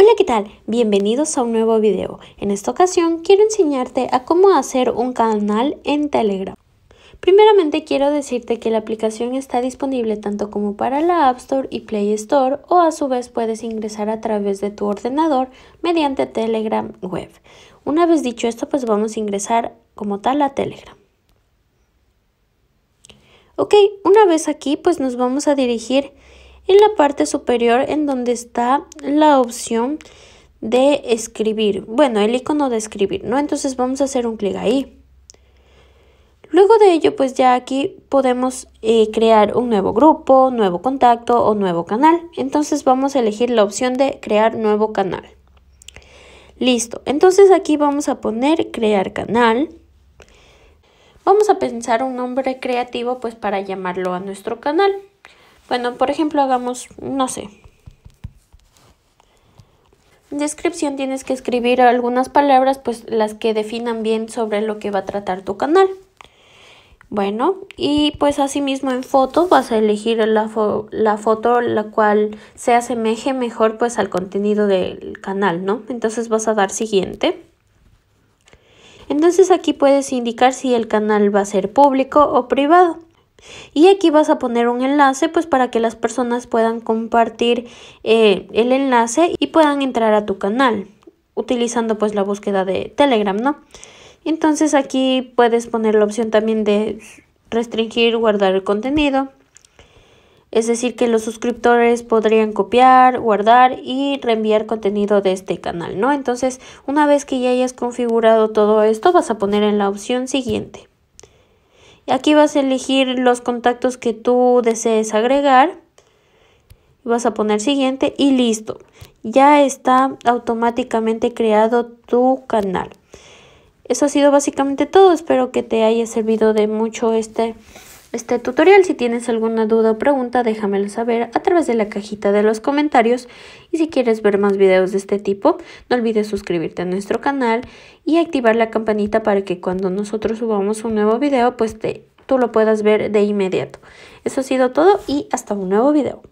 Hola, ¿qué tal? Bienvenidos a un nuevo video. En esta ocasión quiero enseñarte a cómo hacer un canal en Telegram. Primeramente quiero decirte que la aplicación está disponible tanto como para la App Store y Play Store o a su vez puedes ingresar a través de tu ordenador mediante Telegram Web. Una vez dicho esto pues vamos a ingresar como tal a Telegram. Ok, una vez aquí pues nos vamos a dirigir en la parte superior en donde está la opción de escribir. Bueno, el icono de escribir, ¿no? Entonces vamos a hacer un clic ahí. Luego de ello, pues ya aquí podemos eh, crear un nuevo grupo, nuevo contacto o nuevo canal. Entonces vamos a elegir la opción de crear nuevo canal. Listo. Entonces aquí vamos a poner crear canal. Vamos a pensar un nombre creativo pues para llamarlo a nuestro canal. Bueno, por ejemplo, hagamos, no sé. descripción tienes que escribir algunas palabras, pues las que definan bien sobre lo que va a tratar tu canal. Bueno, y pues asimismo en foto vas a elegir la, la foto la cual se asemeje mejor pues al contenido del canal, ¿no? Entonces vas a dar siguiente. Entonces aquí puedes indicar si el canal va a ser público o privado. Y aquí vas a poner un enlace pues para que las personas puedan compartir eh, el enlace y puedan entrar a tu canal utilizando pues la búsqueda de Telegram, ¿no? Entonces aquí puedes poner la opción también de restringir, guardar el contenido. Es decir, que los suscriptores podrían copiar, guardar y reenviar contenido de este canal, ¿no? Entonces, una vez que ya hayas configurado todo esto, vas a poner en la opción siguiente. Aquí vas a elegir los contactos que tú desees agregar. Vas a poner siguiente y listo. Ya está automáticamente creado tu canal. Eso ha sido básicamente todo. Espero que te haya servido de mucho este este tutorial. Si tienes alguna duda o pregunta, déjamelo saber a través de la cajita de los comentarios. Y si quieres ver más videos de este tipo, no olvides suscribirte a nuestro canal y activar la campanita para que cuando nosotros subamos un nuevo video, pues tú lo puedas ver de inmediato. Eso ha sido todo y hasta un nuevo video.